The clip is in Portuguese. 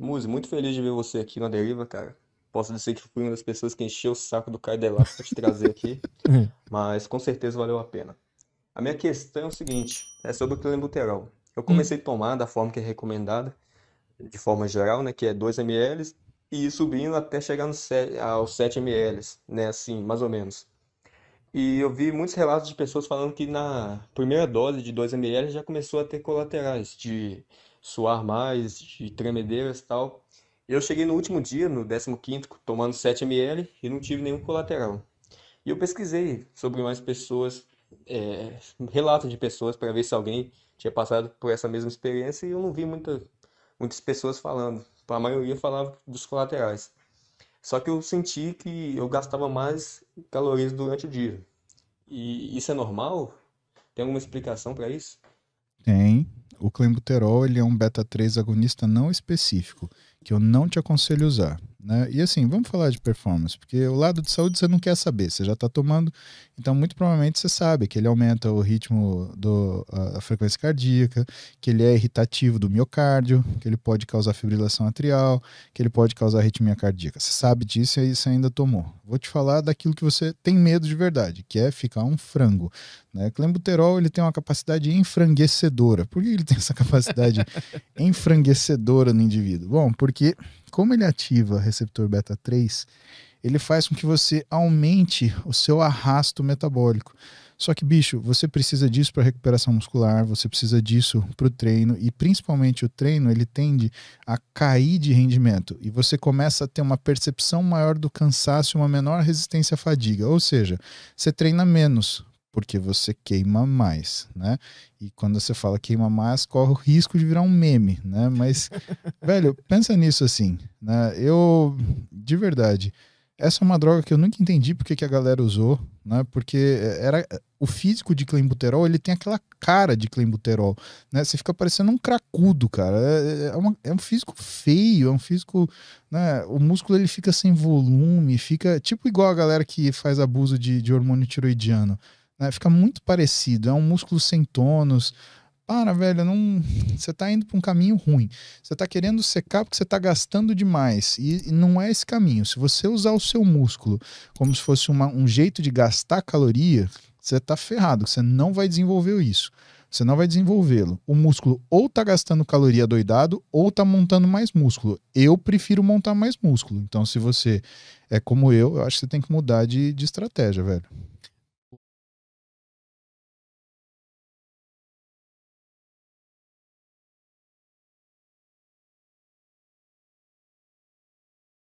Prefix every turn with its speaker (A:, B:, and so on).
A: Muzi, muito feliz de ver você aqui na deriva, cara. Posso dizer que fui uma das pessoas que encheu o saco do Caio Delato pra te trazer aqui, mas com certeza valeu a pena. A minha questão é o seguinte: é sobre o clenbuterol. Eu hum. comecei a tomar da forma que é recomendada, de forma geral, né, que é 2 ml, e ir subindo até chegar no aos 7 ml, né, assim, mais ou menos. E eu vi muitos relatos de pessoas falando que na primeira dose de 2 ml já começou a ter colaterais de suar mais, de tremedeiras e tal. Eu cheguei no último dia, no 15º, tomando 7 ml e não tive nenhum colateral. E eu pesquisei sobre mais pessoas, é, relatos de pessoas para ver se alguém tinha passado por essa mesma experiência e eu não vi muita, muitas pessoas falando. A maioria falava dos colaterais. Só que eu senti que eu gastava mais calorias durante o dia. E isso é normal? Tem alguma explicação para isso?
B: Tem. O clenbuterol ele é um beta 3 agonista não específico, que eu não te aconselho usar. Né? E assim, vamos falar de performance, porque o lado de saúde você não quer saber, você já está tomando, então muito provavelmente você sabe que ele aumenta o ritmo da frequência cardíaca, que ele é irritativo do miocárdio, que ele pode causar fibrilação atrial, que ele pode causar arritmia cardíaca. Você sabe disso e aí você ainda tomou. Vou te falar daquilo que você tem medo de verdade, que é ficar um frango. Né? Clenbuterol ele tem uma capacidade enfranguecedora. Por que ele tem essa capacidade enfranguecedora no indivíduo? Bom, porque como ele ativa receptor beta 3, ele faz com que você aumente o seu arrasto metabólico. Só que, bicho, você precisa disso para recuperação muscular, você precisa disso para o treino, e principalmente o treino ele tende a cair de rendimento, e você começa a ter uma percepção maior do cansaço e uma menor resistência à fadiga. Ou seja, você treina menos, porque você queima mais, né? E quando você fala queima mais, corre o risco de virar um meme, né? Mas, velho, pensa nisso assim, né? Eu, de verdade, essa é uma droga que eu nunca entendi porque que a galera usou, né? Porque eh, era o físico de clenbuterol, ele tem aquela cara de clenbuterol, né? Você fica parecendo um cracudo, cara. É, é, é, uma, é um físico feio, é um físico, né? O músculo ele fica sem volume, fica tipo igual a galera que faz abuso de, de hormônio tiroidiano. Né? Fica muito parecido, é um músculo sem tônus. Para, velho, não. Você tá indo para um caminho ruim. Você tá querendo secar porque você tá gastando demais. E, e não é esse caminho. Se você usar o seu músculo como se fosse uma, um jeito de gastar caloria, você tá ferrado, você não vai desenvolver isso. Você não vai desenvolvê-lo. O músculo ou tá gastando caloria doidado ou tá montando mais músculo. Eu prefiro montar mais músculo. Então, se você é como eu, eu acho que você tem que mudar de, de estratégia, velho.